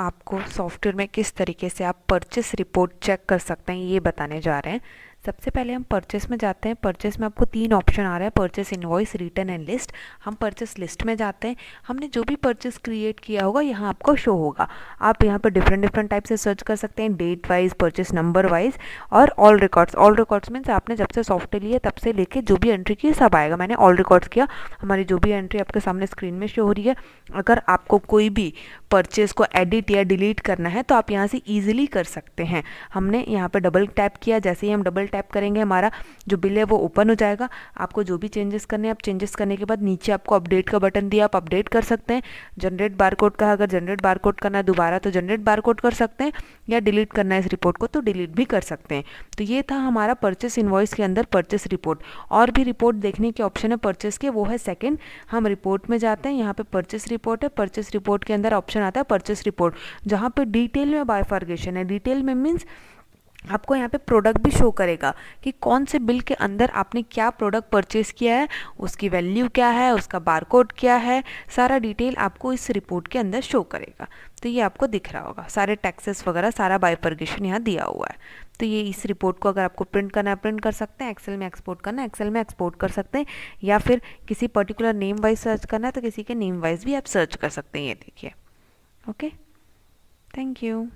आपको सॉफ्टवेयर में किस तरीके से आप परचेस रिपोर्ट चेक कर सकते हैं ये बताने जा रहे हैं सबसे पहले हम परचेस में जाते हैं परचेस में आपको तीन ऑप्शन आ रहा है purchase invoice return and list हम परचेस लिस्ट में जाते हैं हमने जो भी परचेस क्रिएट किया होगा यहाँ आपको शो होगा आप यहाँ पर डिफरेंट डिफरेंट टाइप से सर्च कर सकते हैं date wise purchase number wise और all records all records means आपने जब से सॉफ्टवेयर लिया तब से लेके जो भी एंट्री की सब आएगा मैंने ऑल रिकॉर्ड्स किया हमारी जो भी एंट्री आपके सामने स्क्रीन में शो हो रही है अगर आपको कोई भी परचेस को एडिट या डिलीट करना है तो आप यहाँ से ईजिली कर सकते हैं हमने यहाँ पर डबल टैप किया जैसे ही हम डबल टैप करेंगे हमारा जो बिल है वो ओपन हो जाएगा आपको जो भी चेंजेस करने हैं आप चेंजेस करने के बाद नीचे आपको अपडेट का बटन दिया आप अपडेट कर सकते हैं जनरेट बारकोड का अगर जनरेट बारकोड करना है दोबारा तो जनरेट बारकोड कर सकते हैं या डिलीट करना है इस रिपोर्ट को तो डिलीट भी कर सकते हैं तो ये था हमारा परचेस इन्वॉइस के अंदर परचेस रिपोर्ट और भी रिपोर्ट देखने के ऑप्शन है परचेस के वो है सेकेंड हम रिपोर्ट में जाते हैं यहाँ पर परचेस रिपोर्ट है परचेस रिपोर्ट के अंदर ऑप्शन आता है परचेस रिपोर्ट जहाँ पर डिटेल में बायफार्गेशन है डिटेल में मीन्स आपको यहाँ पे प्रोडक्ट भी शो करेगा कि कौन से बिल के अंदर आपने क्या प्रोडक्ट परचेस किया है उसकी वैल्यू क्या है उसका बारकोड क्या है सारा डिटेल आपको इस रिपोर्ट के अंदर शो करेगा तो ये आपको दिख रहा होगा सारे टैक्सेस वगैरह सारा बायपर्गेशन यहाँ दिया हुआ है तो ये इस रिपोर्ट को अगर आपको प्रिंट करना है प्रिंट कर सकते हैं एक्सेल में एक्सपोर्ट करना है एक्सेल में एक्सपोर्ट कर सकते हैं या फिर किसी पर्टिकुलर नेम वाइज सर्च करना है तो किसी के नेम वाइज भी आप सर्च कर सकते हैं ये देखिए ओके थैंक यू